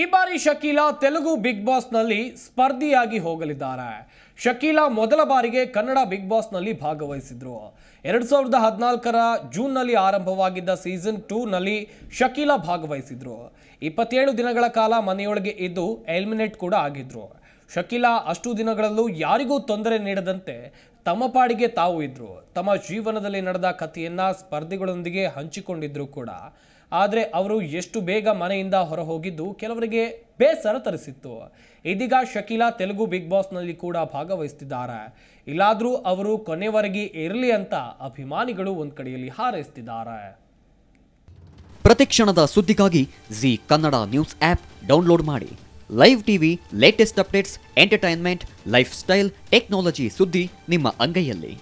ಈ ಬಾರಿ ಶಕೀಲಾ ತೆಲುಗು ಬಿಗ್ ಬಾಸ್ನಲ್ಲಿ ಸ್ಪರ್ಧಿಯಾಗಿ ಹೋಗಲಿದ್ದಾರೆ ಶಕೀಲಾ ಮೊದಲ ಬಾರಿಗೆ ಕನ್ನಡ ಬಿಗ್ ಬಾಸ್ನಲ್ಲಿ ಭಾಗವಹಿಸಿದ್ರು ಎರಡು ಸಾವಿರದ ಹದಿನಾಲ್ಕರ ಜೂನ್ನಲ್ಲಿ ಆರಂಭವಾಗಿದ್ದ ಸೀಸನ್ ಟೂನಲ್ಲಿ ಶಕೀಲಾ ಭಾಗವಹಿಸಿದ್ರು ಇಪ್ಪತ್ತೇಳು ದಿನಗಳ ಕಾಲ ಮನೆಯೊಳಗೆ ಇದ್ದು ಎಲಿಮಿನೇಟ್ ಕೂಡ ಆಗಿದ್ರು ಶಕೀಲಾ ಅಷ್ಟು ದಿನಗಳಲ್ಲೂ ಯಾರಿಗೂ ತೊಂದರೆ ನೀಡದಂತೆ ತಮ್ಮ ಪಾಡಿಗೆ ತಾವು ಇದ್ರು ತಮ್ಮ ಜೀವನದಲ್ಲಿ ನಡೆದ ಕಥೆಯನ್ನು ಸ್ಪರ್ಧಿಗಳೊಂದಿಗೆ ಹಂಚಿಕೊಂಡಿದ್ರು ಕೂಡ ಆದರೆ ಅವರು ಎಷ್ಟು ಬೇಗ ಮನೆಯಿಂದ ಹೊರ ಹೋಗಿದ್ದು ಕೆಲವರಿಗೆ ಬೇಸರ ತರಿಸಿತ್ತು ಇದೀಗ ಶಕೀಲಾ ತೆಲುಗು ಬಿಗ್ ಬಾಸ್ನಲ್ಲಿ ಕೂಡ ಭಾಗವಹಿಸ್ತಿದ್ದಾರೆ ಇಲ್ಲಾದರೂ ಅವರು ಕೊನೆವರೆಗೆ ಇರಲಿ ಅಂತ ಅಭಿಮಾನಿಗಳು ಒಂದು ಕಡೆಯಲ್ಲಿ ಹಾರೈಸ್ತಿದ್ದಾರೆ ಪ್ರತಿಕ್ಷಣದ ಸುದ್ದಿಗಾಗಿ Zee Kannada news app download ಮಾಡಿ live TV latest updates entertainment life style technology ಸುದ್ದಿ ನಿಮ್ಮ ಅಂಗೈಯಲ್ಲಿ